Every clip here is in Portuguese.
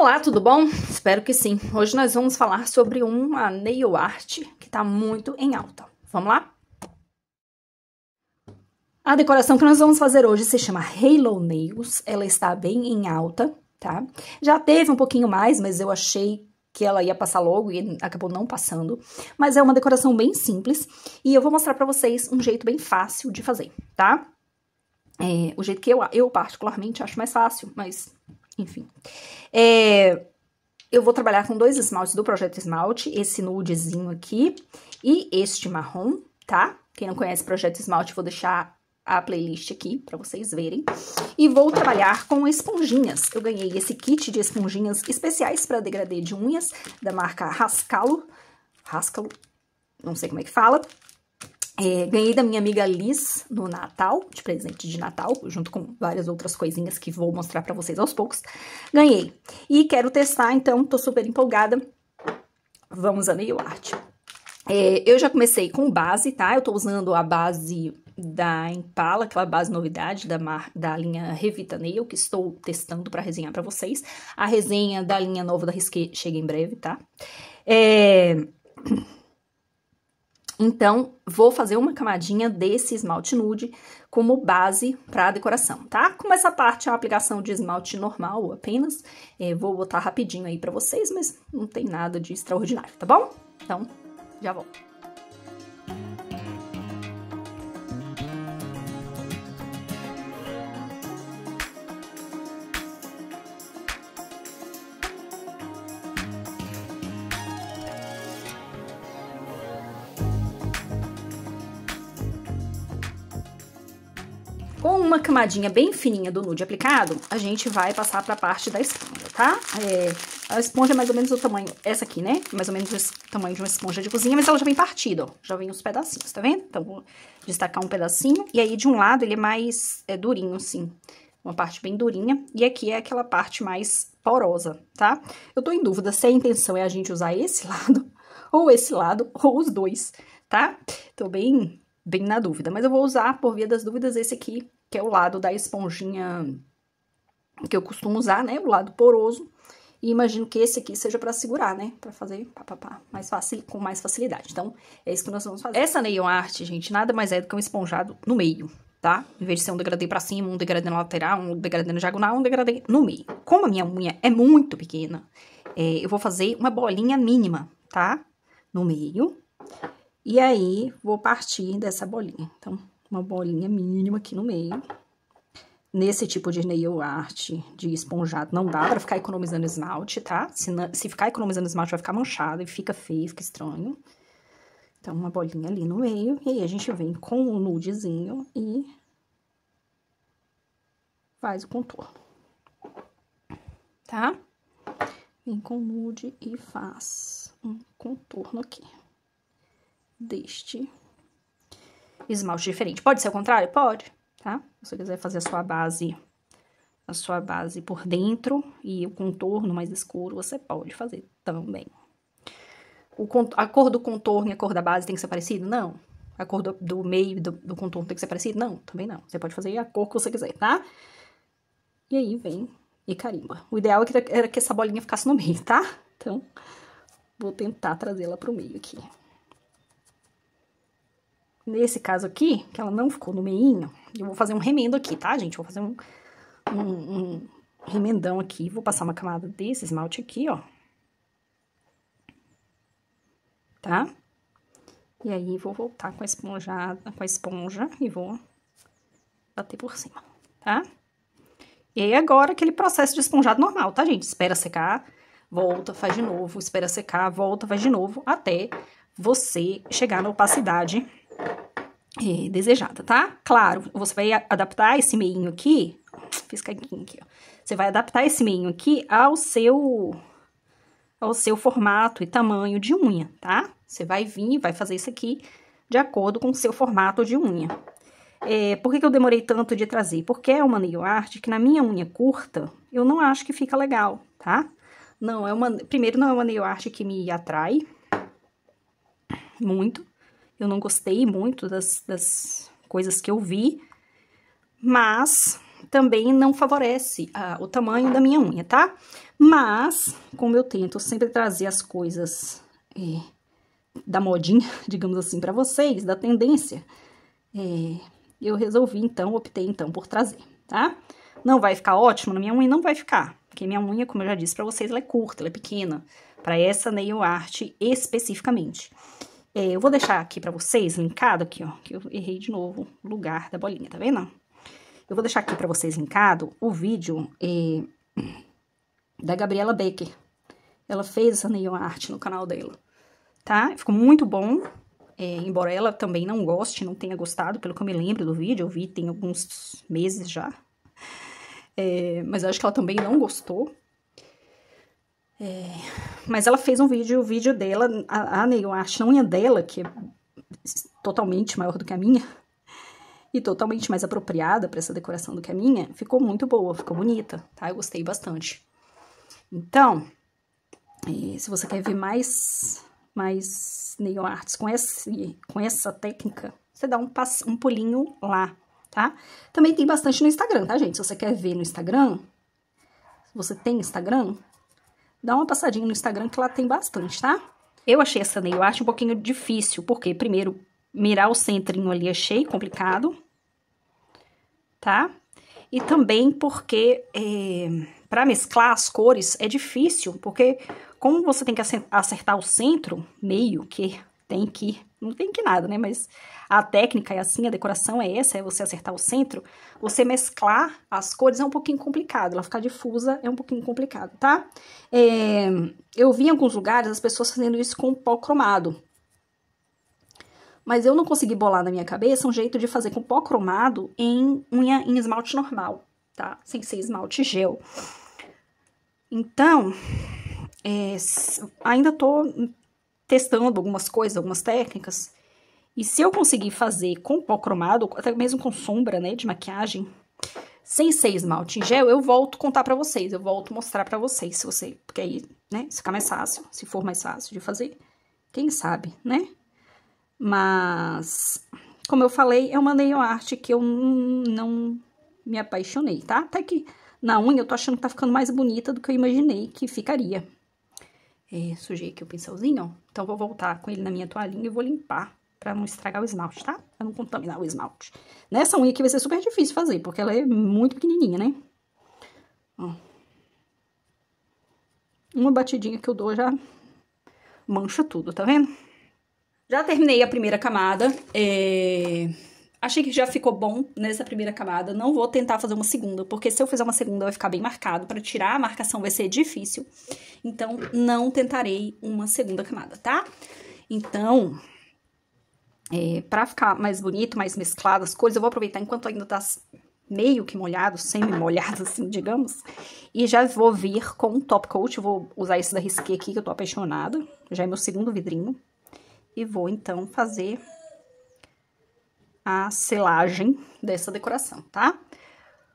Olá, tudo bom? Espero que sim. Hoje nós vamos falar sobre uma nail art que está muito em alta. Vamos lá? A decoração que nós vamos fazer hoje se chama Halo Nails. Ela está bem em alta, tá? Já teve um pouquinho mais, mas eu achei que ela ia passar logo e acabou não passando. Mas é uma decoração bem simples e eu vou mostrar para vocês um jeito bem fácil de fazer, tá? É, o jeito que eu, eu particularmente acho mais fácil, mas enfim. É, eu vou trabalhar com dois esmaltes do Projeto Esmalte, esse nudezinho aqui e este marrom, tá? Quem não conhece Projeto Esmalte, vou deixar a playlist aqui para vocês verem. E vou trabalhar com esponjinhas. Eu ganhei esse kit de esponjinhas especiais para degradê de unhas da marca Rascalo. Rascalo, não sei como é que fala. É, ganhei da minha amiga Liz no Natal, de presente de Natal, junto com várias outras coisinhas que vou mostrar para vocês aos poucos. Ganhei. E quero testar, então, tô super empolgada. Vamos a nail art. É, eu já comecei com base, tá? Eu tô usando a base da Impala, aquela base novidade da, mar, da linha Revita Nail, que estou testando para resenhar para vocês. A resenha da linha nova da Risqué chega em breve, tá? É... Então, vou fazer uma camadinha desse esmalte nude como base para a decoração, tá? Como essa parte é uma aplicação de esmalte normal apenas, é, vou botar rapidinho aí para vocês, mas não tem nada de extraordinário, tá bom? Então, já volto. uma camadinha bem fininha do nude aplicado, a gente vai passar pra parte da esponja, tá? É, a esponja é mais ou menos o tamanho, essa aqui, né? Mais ou menos o tamanho de uma esponja de cozinha, mas ela já vem partida, ó. Já vem os pedacinhos, tá vendo? Então, vou destacar um pedacinho. E aí, de um lado, ele é mais é, durinho, assim. Uma parte bem durinha. E aqui é aquela parte mais porosa, tá? Eu tô em dúvida se a intenção é a gente usar esse lado, ou esse lado, ou os dois, tá? Tô bem bem na dúvida, mas eu vou usar, por via das dúvidas, esse aqui que é o lado da esponjinha que eu costumo usar, né? O lado poroso. E imagino que esse aqui seja para segurar, né? Para fazer pá, pá, pá, mais fácil, com mais facilidade. Então, é isso que nós vamos fazer. Essa neon art, gente, nada mais é do que um esponjado no meio, tá? Em vez de ser um degradê para cima, um degradê na lateral, um degradê na diagonal, um degradê no meio. Como a minha unha é muito pequena, é, eu vou fazer uma bolinha mínima, tá? No meio. E aí, vou partir dessa bolinha. Então, uma bolinha mínima aqui no meio. Nesse tipo de nail art de esponjado, não dá pra ficar economizando esmalte, tá? Se, não, se ficar economizando esmalte, vai ficar manchado e fica feio, fica estranho. Então, uma bolinha ali no meio. E aí, a gente vem com o um nudezinho e faz o contorno. Tá? Vem com o nude e faz um contorno aqui. Deste esmalte diferente. Pode ser o contrário? Pode, tá? Se você quiser fazer a sua base, a sua base por dentro e o contorno mais escuro, você pode fazer também. O, a cor do contorno e a cor da base tem que ser parecida? Não. A cor do, do meio do, do contorno tem que ser parecida? Não, também não. Você pode fazer a cor que você quiser, tá? E aí vem e carimba. O ideal é era que essa bolinha ficasse no meio, tá? Então, vou tentar trazê-la pro meio aqui nesse caso aqui, que ela não ficou no meinho, eu vou fazer um remendo aqui, tá, gente? Vou fazer um, um, um remendão aqui, vou passar uma camada desse esmalte aqui, ó. Tá? E aí, vou voltar com a esponja, com a esponja e vou bater por cima, tá? E aí, agora, aquele processo de esponjado normal, tá, gente? Espera secar, volta, faz de novo, espera secar, volta, faz de novo, até você chegar na opacidade é, desejada, tá? Claro, você vai adaptar esse meinho aqui, fiz caguinho aqui, ó. Você vai adaptar esse meinho aqui ao seu ao seu formato e tamanho de unha, tá? Você vai vir e vai fazer isso aqui de acordo com o seu formato de unha. É, por que, que eu demorei tanto de trazer? Porque é uma nail art que na minha unha curta, eu não acho que fica legal, tá? Não, é uma... Primeiro, não é uma nail art que me atrai muito. Eu não gostei muito das, das coisas que eu vi, mas também não favorece a, ah, o tamanho da minha unha, tá? Mas, como eu tento sempre trazer as coisas é, da modinha, digamos assim, para vocês, da tendência, é, eu resolvi, então, optei, então, por trazer, tá? Não vai ficar ótimo na minha unha? Não vai ficar, porque minha unha, como eu já disse para vocês, ela é curta, ela é pequena, para essa nail art especificamente. É, eu vou deixar aqui pra vocês, linkado aqui, ó, que eu errei de novo o lugar da bolinha, tá vendo? Eu vou deixar aqui pra vocês linkado o vídeo é, da Gabriela Baker. Ela fez essa neon art no canal dela, tá? Ficou muito bom, é, embora ela também não goste, não tenha gostado, pelo que eu me lembro do vídeo, eu vi tem alguns meses já. É, mas eu acho que ela também não gostou. É, mas ela fez um vídeo, o vídeo dela, a, a a unha dela, que é totalmente maior do que a minha, e totalmente mais apropriada para essa decoração do que a minha, ficou muito boa, ficou bonita, tá? Eu gostei bastante. Então, é, se você quer ver mais, mais nail arts com, esse, com essa técnica, você dá um, pass, um pulinho lá, tá? Também tem bastante no Instagram, tá, gente? Se você quer ver no Instagram, você tem Instagram, dá uma passadinha no Instagram que lá tem bastante, tá? Eu achei essa nail acho um pouquinho difícil, porque primeiro mirar o centrinho ali achei complicado, tá? E também porque é, para mesclar as cores é difícil, porque como você tem que acertar o centro, meio que tem que não tem que nada, né? Mas a técnica é assim, a decoração é essa, é você acertar o centro. Você mesclar as cores é um pouquinho complicado, ela ficar difusa é um pouquinho complicado, tá? É, eu vi em alguns lugares as pessoas fazendo isso com pó cromado. Mas eu não consegui bolar na minha cabeça um jeito de fazer com pó cromado em unha em esmalte normal, tá? Sem ser esmalte gel. Então, é, ainda tô testando algumas coisas, algumas técnicas. E se eu conseguir fazer com pó cromado, até mesmo com sombra, né, de maquiagem, sem ser esmalte em gel, eu volto contar para vocês, eu volto mostrar para vocês, se você, porque aí, né, se ficar mais fácil, se for mais fácil de fazer, quem sabe, né? Mas, como eu falei, é uma nail arte que eu não me apaixonei, tá? Até que na unha eu tô achando que tá ficando mais bonita do que eu imaginei que ficaria. É, sujei aqui o pincelzinho, ó. Então, vou voltar com ele na minha toalhinha e vou limpar pra não estragar o esmalte, tá? Pra não contaminar o esmalte. Nessa unha aqui vai ser super difícil fazer, porque ela é muito pequenininha, né? Ó. Uma batidinha que eu dou já mancha tudo, tá vendo? Já terminei a primeira camada, é... Achei que já ficou bom nessa primeira camada. Não vou tentar fazer uma segunda, porque se eu fizer uma segunda vai ficar bem marcado. Para tirar a marcação vai ser difícil. Então, não tentarei uma segunda camada, tá? Então, é, para ficar mais bonito, mais mesclado as cores, eu vou aproveitar enquanto ainda tá meio que molhado, semi-molhado, assim, digamos. E já vou vir com um top coat. Vou usar esse da Risqué aqui, que eu tô apaixonada. Já é meu segundo vidrinho. E vou, então, fazer a selagem dessa decoração, tá?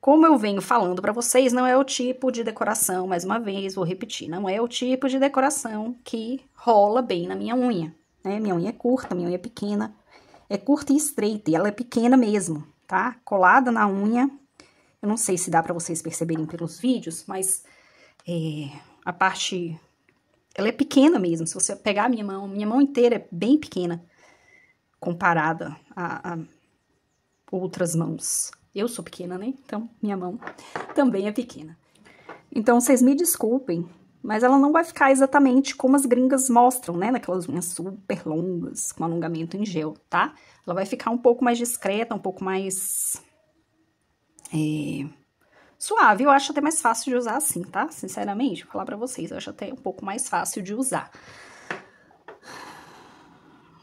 Como eu venho falando para vocês, não é o tipo de decoração, mais uma vez, vou repetir, não é o tipo de decoração que rola bem na minha unha, né? Minha unha é curta, minha unha é pequena, é curta e estreita, e ela é pequena mesmo, tá? Colada na unha, eu não sei se dá para vocês perceberem pelos vídeos, mas é, a parte, ela é pequena mesmo, se você pegar a minha mão, minha mão inteira é bem pequena, comparada à, à outras mãos. Eu sou pequena, né? Então, minha mão também é pequena. Então, vocês me desculpem, mas ela não vai ficar exatamente como as gringas mostram, né? Naquelas unhas super longas, com alongamento em gel, tá? Ela vai ficar um pouco mais discreta, um pouco mais... É, suave, eu acho até mais fácil de usar assim, tá? Sinceramente, vou falar pra vocês, eu acho até um pouco mais fácil de usar.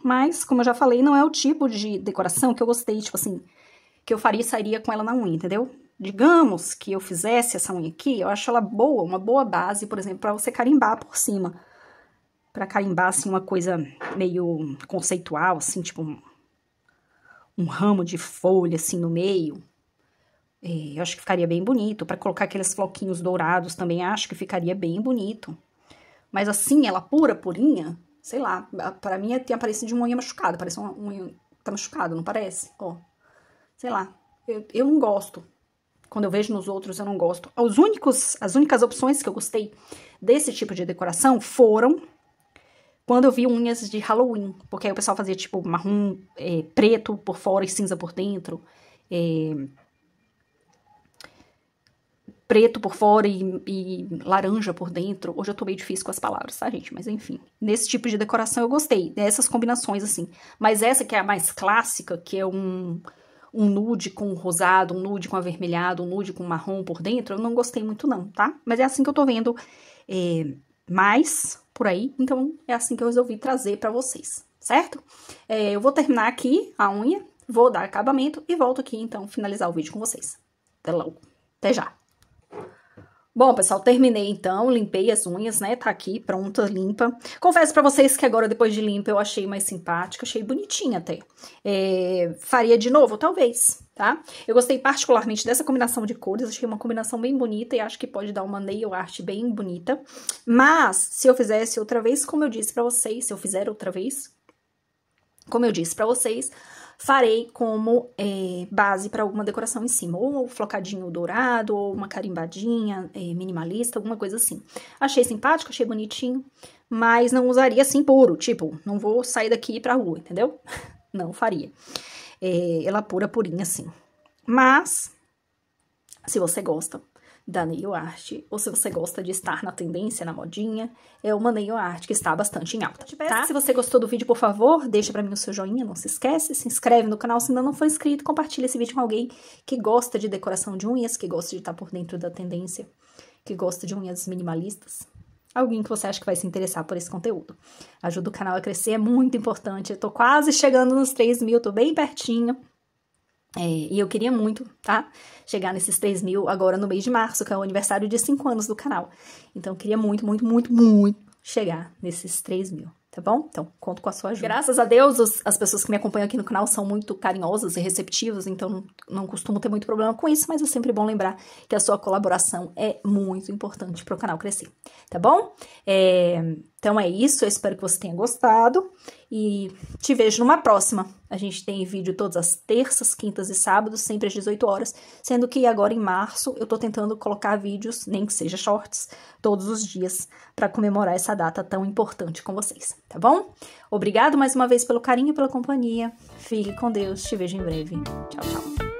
Mas, como eu já falei, não é o tipo de decoração que eu gostei, tipo assim, que eu faria e sairia com ela na unha, entendeu? Digamos que eu fizesse essa unha aqui, eu acho ela boa, uma boa base, por exemplo, para você carimbar por cima. para carimbar, assim, uma coisa meio conceitual, assim, tipo um, um ramo de folha, assim, no meio. É, eu acho que ficaria bem bonito. para colocar aqueles floquinhos dourados também, acho que ficaria bem bonito. Mas assim, ela pura, purinha, sei lá, para mim é, tem a aparência de uma unha machucada, parece uma unha tá machucada, não parece? Ó, sei lá, eu, eu não gosto. Quando eu vejo nos outros, eu não gosto. Os únicos, as únicas opções que eu gostei desse tipo de decoração foram quando eu vi unhas de Halloween, porque aí o pessoal fazia tipo marrom, é, preto por fora e cinza por dentro, é, preto por fora e, e, laranja por dentro. Hoje eu tô meio difícil com as palavras, tá, gente? Mas enfim. Nesse tipo de decoração eu gostei, dessas né? combinações assim. Mas essa que é a mais clássica, que é um, um nude com rosado, um nude com avermelhado, um nude com marrom por dentro, eu não gostei muito não, tá? Mas é assim que eu tô vendo é, mais por aí, então é assim que eu resolvi trazer pra vocês, certo? É, eu vou terminar aqui a unha, vou dar acabamento e volto aqui então finalizar o vídeo com vocês. Até logo. Até já. Bom, pessoal, terminei então, limpei as unhas, né? Tá aqui, pronta, limpa. Confesso para vocês que agora, depois de limpa, eu achei mais simpática, achei bonitinha até. É, faria de novo? Talvez, tá? Eu gostei particularmente dessa combinação de cores, achei uma combinação bem bonita e acho que pode dar uma nail art bem bonita. Mas, se eu fizesse outra vez, como eu disse para vocês, se eu fizer outra vez, como eu disse para vocês, farei como é, base para alguma decoração em cima, ou um flocadinho dourado, ou uma carimbadinha é, minimalista, alguma coisa assim. Achei simpático, achei bonitinho, mas não usaria assim puro, tipo, não vou sair daqui pra rua, entendeu? Não faria. É, ela pura, purinha assim. Mas, se você gosta, da nail art, ou se você gosta de estar na tendência, na modinha, é uma nail art que está bastante em alta, tá? tá? Se você gostou do vídeo, por favor, deixa para mim o seu joinha, não se esquece, se inscreve no canal se ainda não for inscrito, compartilha esse vídeo com alguém que gosta de decoração de unhas, que gosta de estar por dentro da tendência, que gosta de unhas minimalistas. Alguém que você acha que vai se interessar por esse conteúdo. Ajuda o canal a crescer, é muito importante. Eu tô quase chegando nos 3 mil, tô bem pertinho. É, e eu queria muito, tá? Chegar nesses 3 mil agora no mês de março, que é o aniversário de 5 anos do canal. Então, eu queria muito, muito, muito, muito chegar nesses 3 mil, tá bom? Então, conto com a sua ajuda. Graças a Deus, os, as pessoas que me acompanham aqui no canal são muito carinhosas e receptivas, então não, não costumo ter muito problema com isso, mas é sempre bom lembrar que a sua colaboração é muito importante para o canal crescer, tá bom? É, então é isso, eu espero que você tenha gostado e te vejo numa próxima. A gente tem vídeo todas as terças, quintas e sábados, sempre às 18 horas, sendo que agora em março eu tô tentando colocar vídeos, nem que seja shorts, todos os dias para comemorar essa data tão importante com vocês, tá bom? Obrigado mais uma vez pelo carinho e pela companhia. Fique com Deus, te vejo em breve. Tchau, tchau.